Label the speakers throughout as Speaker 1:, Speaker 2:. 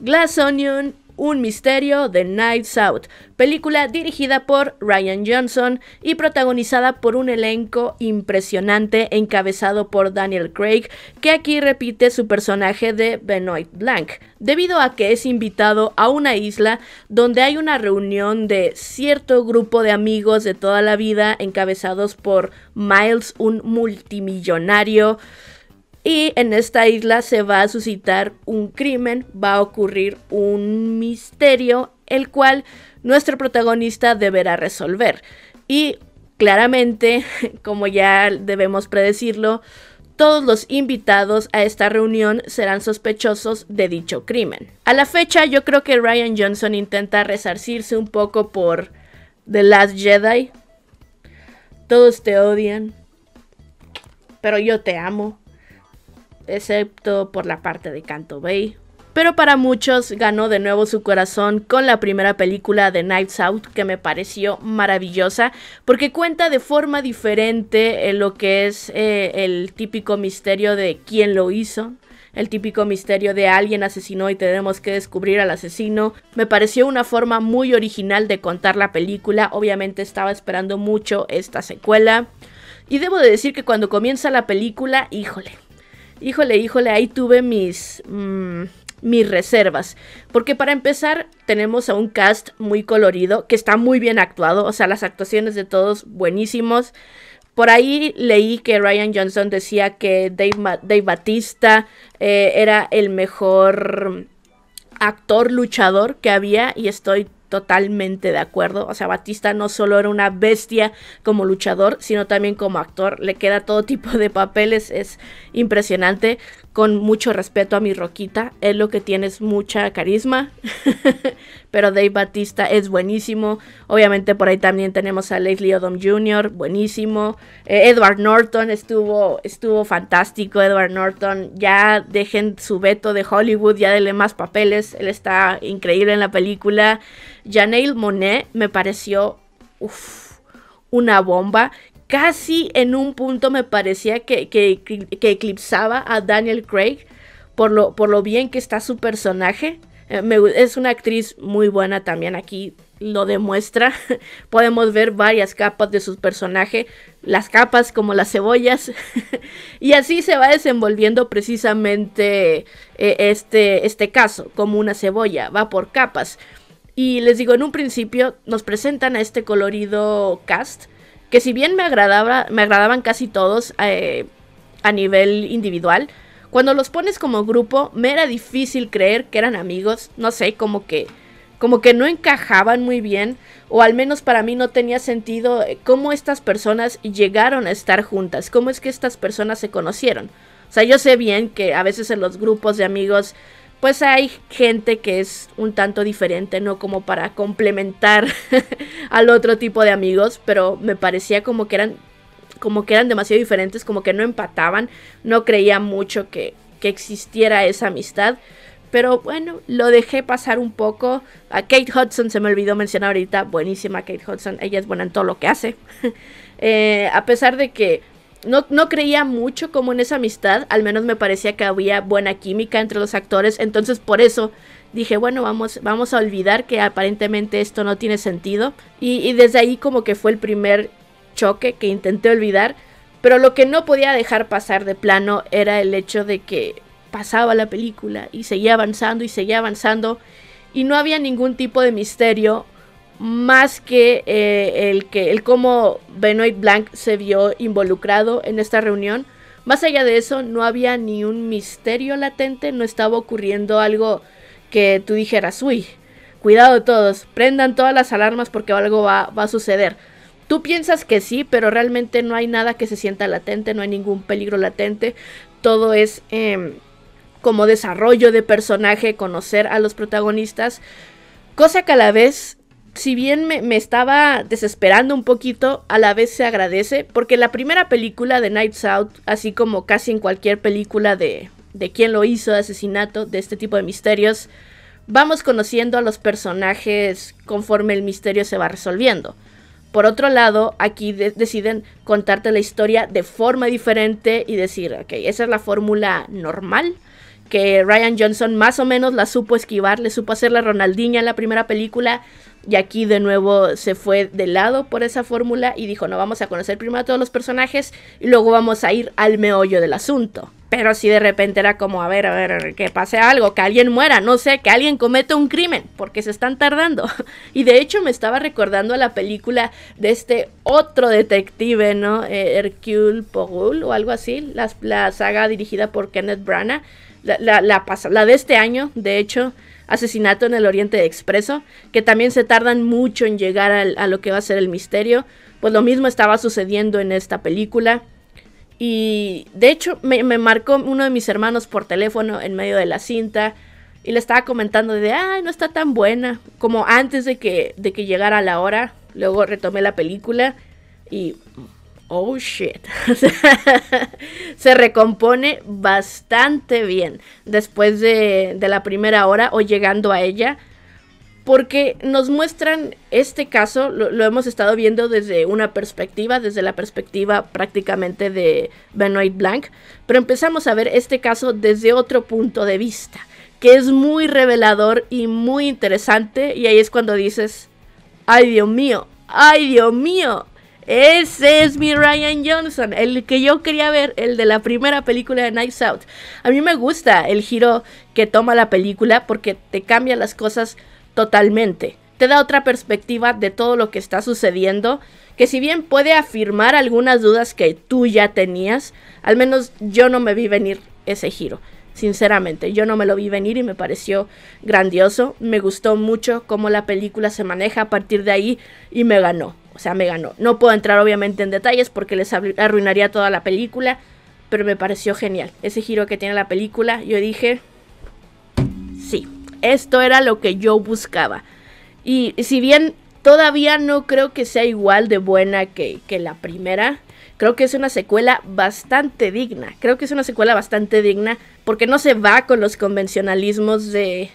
Speaker 1: Glass Onion, Un Misterio de Night's Out, película dirigida por Ryan Johnson y protagonizada por un elenco impresionante encabezado por Daniel Craig, que aquí repite su personaje de Benoit Blanc, debido a que es invitado a una isla donde hay una reunión de cierto grupo de amigos de toda la vida encabezados por Miles, un multimillonario y en esta isla se va a suscitar un crimen, va a ocurrir un misterio, el cual nuestro protagonista deberá resolver. Y claramente, como ya debemos predecirlo, todos los invitados a esta reunión serán sospechosos de dicho crimen. A la fecha yo creo que Ryan Johnson intenta resarcirse un poco por The Last Jedi. Todos te odian, pero yo te amo excepto por la parte de Canto Bay. Pero para muchos ganó de nuevo su corazón con la primera película de Knives Out que me pareció maravillosa porque cuenta de forma diferente lo que es eh, el típico misterio de quién lo hizo, el típico misterio de alguien asesinó y tenemos que descubrir al asesino. Me pareció una forma muy original de contar la película, obviamente estaba esperando mucho esta secuela. Y debo de decir que cuando comienza la película, híjole, híjole, híjole, ahí tuve mis, mm, mis reservas. Porque para empezar, tenemos a un cast muy colorido, que está muy bien actuado, o sea, las actuaciones de todos buenísimos. Por ahí leí que Ryan Johnson decía que Dave, Batista eh, era el mejor actor luchador que había y estoy totalmente de acuerdo. O sea, Batista no solo era una bestia como luchador, sino también como actor. Le queda todo tipo de papeles, es impresionante. Con mucho respeto a mi Roquita, es lo que tiene es mucha carisma. Pero Dave Batista es buenísimo. Obviamente por ahí también tenemos a Leslie Odom Jr., buenísimo. Eh, Edward Norton estuvo, estuvo fantástico. Edward Norton, ya dejen su veto de Hollywood, ya denle más papeles. Él está increíble en la película. Janelle Monet me pareció una bomba. Casi en un punto me parecía que, eclipsaba a Daniel Craig por lo, por lo bien que está su personaje. Eh, es una actriz muy buena también aquí, lo demuestra. Podemos ver varias capas de su personaje, las capas como las cebollas. y así se va desenvolviendo precisamente eh, este, este caso, como una cebolla, va por capas. Y les digo, en un principio nos presentan a este colorido cast, que si bien me, agradaba, me agradaban casi todos eh, a nivel individual, cuando los pones como grupo me era difícil creer que eran amigos, no sé, como que como que no encajaban muy bien, o al menos para mí no tenía sentido eh, cómo estas personas llegaron a estar juntas, cómo es que estas personas se conocieron. O sea, yo sé bien que a veces en los grupos de amigos pues hay gente que es un tanto diferente, ¿no? Como para complementar al otro tipo de amigos, pero me parecía como que eran como que eran demasiado diferentes, como que no empataban, no creía mucho que, existiera esa amistad. Pero bueno, lo dejé pasar un poco. A Kate Hudson se me olvidó mencionar ahorita. Buenísima Kate Hudson. Ella es buena en todo lo que hace. Eh, a pesar de que no, creía mucho como en esa amistad, al menos me parecía que había buena química entre los actores, entonces por eso dije, bueno, vamos, vamos a olvidar que aparentemente esto no tiene sentido. Y, y, desde ahí como que fue el primer choque que intenté olvidar. Pero lo que no podía dejar pasar de plano era el hecho de que pasaba la película y seguía avanzando y seguía avanzando. Y no había ningún tipo de misterio más que, eh, el que el cómo Benoit Blanc se vio involucrado en esta reunión. Más allá de eso, no había ni un misterio latente, no estaba ocurriendo algo que tú dijeras, uy, cuidado todos, prendan todas las alarmas porque algo va, a suceder. Tú piensas que sí, pero realmente no hay nada que se sienta latente, no hay ningún peligro latente, todo es em, como desarrollo de personaje, conocer a los protagonistas, cosa que a la vez si bien me, estaba desesperando un poquito, a la vez se agradece, porque la primera película de Nights Out, así como casi en cualquier película de, de quién lo hizo, de asesinato, de este tipo de misterios, vamos conociendo a los personajes conforme el misterio se va resolviendo. Por otro lado, aquí deciden contarte la historia de forma diferente y decir, ok, esa es la fórmula normal, que Ryan Johnson más o menos la supo esquivar, le supo hacer la Ronaldinha en la primera película y aquí de nuevo se fue de lado por esa fórmula y dijo, no, vamos a conocer primero a todos los personajes y luego vamos a ir al meollo del asunto. Pero si de repente era como, a ver, a ver, que pase algo, que alguien muera, no sé, que alguien cometa un crimen, porque se están tardando. Y de hecho me estaba recordando a la película de este otro detective, ¿no? Eh, Hercule Pogul, o algo así, la saga dirigida por Kenneth Branagh la, de este año, de hecho, Asesinato en el Oriente Expreso, que también se tardan mucho en llegar a, lo que va a ser el misterio, pues lo mismo estaba sucediendo en esta película. Y de hecho me, marcó uno de mis hermanos por teléfono en medio de la cinta y le estaba comentando de, ay, no está tan buena, como antes de que, de que llegara la hora. Luego retomé la película y oh shit, se recompone bastante bien después de, de, la primera hora o llegando a ella, porque nos muestran este caso, lo, lo, hemos estado viendo desde una perspectiva, desde la perspectiva prácticamente de Benoit Blanc, pero empezamos a ver este caso desde otro punto de vista, que es muy revelador y muy interesante, y ahí es cuando dices, ay Dios mío, ay Dios mío, ese es mi Ryan Johnson, el que yo quería ver, el de la primera película de Knives Out. A mí me gusta el giro que toma la película porque te cambia las cosas totalmente. Te da otra perspectiva de todo lo que está sucediendo, que si bien puede afirmar algunas dudas que tú ya tenías, al menos yo no me vi venir ese giro sinceramente. Yo no me lo vi venir y me pareció grandioso. Me gustó mucho cómo la película se maneja a partir de ahí y me ganó. O sea, me ganó. No puedo entrar obviamente en detalles porque les arruinaría toda la película, pero me pareció genial. Ese giro que tiene la película, yo dije, sí, esto era lo que yo buscaba. Y si bien todavía no creo que sea igual de buena que, la primera, creo que es una secuela bastante digna. Creo que es una secuela bastante digna porque no se va con los convencionalismos de,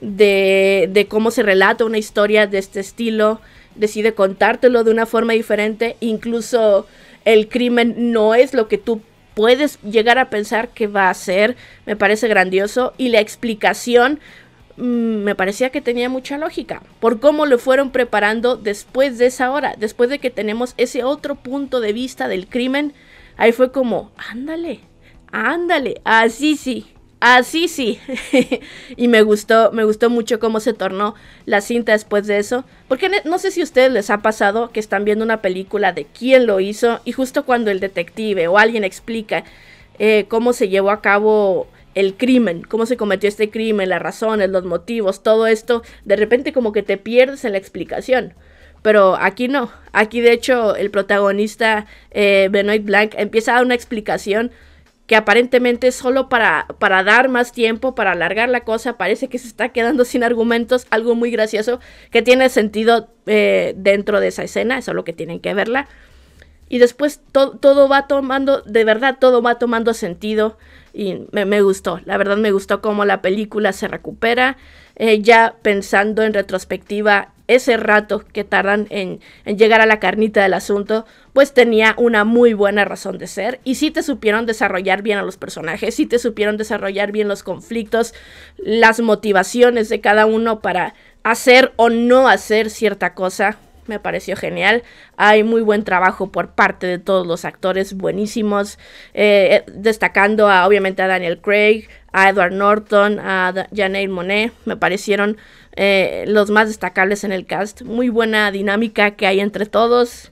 Speaker 1: de, de cómo se relata una historia de este estilo decide contártelo de una forma diferente, incluso el crimen no es lo que tú puedes llegar a pensar que va a ser, me parece grandioso, y la explicación mm, me parecía que tenía mucha lógica, por cómo lo fueron preparando después de esa hora, después de que tenemos ese otro punto de vista del crimen, ahí fue como, ándale, ándale, así sí, Ah, sí. sí, y me gustó, me gustó mucho cómo se tornó la cinta después de eso. Porque no sé si a ustedes les ha pasado que están viendo una película de quién lo hizo y justo cuando el detective o alguien explica eh, cómo se llevó a cabo el crimen, cómo se cometió este crimen, las razones, los motivos, todo esto, de repente como que te pierdes en la explicación. Pero aquí no. Aquí de hecho el protagonista eh, Benoit Blanc empieza a dar una explicación que aparentemente solo para, para dar más tiempo, para alargar la cosa, parece que se está quedando sin argumentos, algo muy gracioso que tiene sentido eh, dentro de esa escena, eso es lo que tienen que verla. Y después todo va tomando, de verdad, todo va tomando sentido. Y me, gustó, la verdad me gustó cómo la película se recupera. Eh, ya pensando en retrospectiva, ese rato que tardan en, en, llegar a la carnita del asunto, pues tenía una muy buena razón de ser. Y sí te supieron desarrollar bien a los personajes, sí te supieron desarrollar bien los conflictos, las motivaciones de cada uno para hacer o no hacer cierta cosa me pareció genial. Hay muy buen trabajo por parte de todos los actores, buenísimos. Eh, eh, destacando a, obviamente a Daniel Craig, a Edward Norton, a Janelle Monet. Me parecieron eh, los más destacables en el cast. Muy buena dinámica que hay entre todos.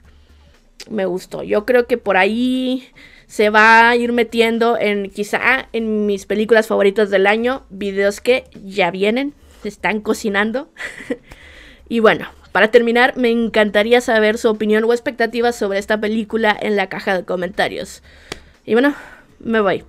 Speaker 1: Me gustó. Yo creo que por ahí se va a ir metiendo en quizá en mis películas favoritas del año. Videos que ya vienen. Se están cocinando. y bueno. Para terminar, me encantaría saber su opinión o expectativas sobre esta película en la caja de comentarios. Y bueno, me voy.